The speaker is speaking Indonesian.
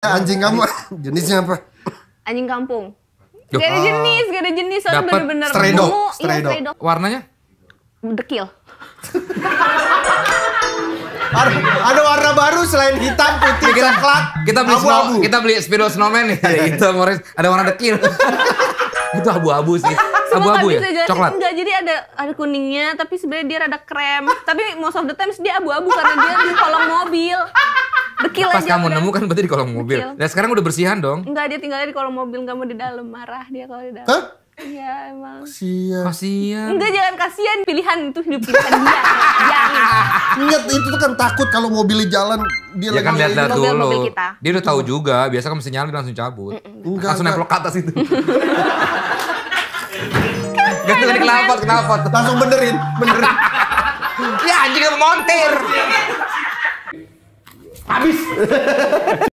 Eh, anjing kamu jenisnya apa? Anjing kampung. Gak ada ah. jenis, gak ada jenis. Soalnya bener-bener stray dog. Stray dog. Iya, dog. Warnanya? Dekil. ada, ada warna baru selain hitam, putih, kita, coklat, kita beli abu -abu. Snow, kita beli Speedo Snowman nih. itu Morris, ada warna dekil. itu abu-abu sih. Abu-abu ya? Jelasin. Coklat? Enggak, jadi ada ada kuningnya, tapi sebenarnya dia rada krem. tapi most of the times dia abu-abu karena dia di kolong mobil kecil pas aja kamu udah. nemu kan berarti di kolong mobil. Kecil. Nah sekarang udah bersihan dong? Enggak dia tinggalnya di kolong mobil, nggak mau di dalam marah dia kalau di dalam. Hah? Iya emang. Kasian. Kasian. Enggak jangan kasian, pilihan itu hidup kita dia. jangan. Ingat itu kan takut kalau mobilnya jalan dia ya kan lihat dulu. Mobil kita. Dia udah tahu juga. Biasa kan mesti nyali langsung cabut. Enggak, langsung nempel ke atas itu. Gak tuh kenapa kenapa langsung benerin benerin. ya anjing montir. Habis.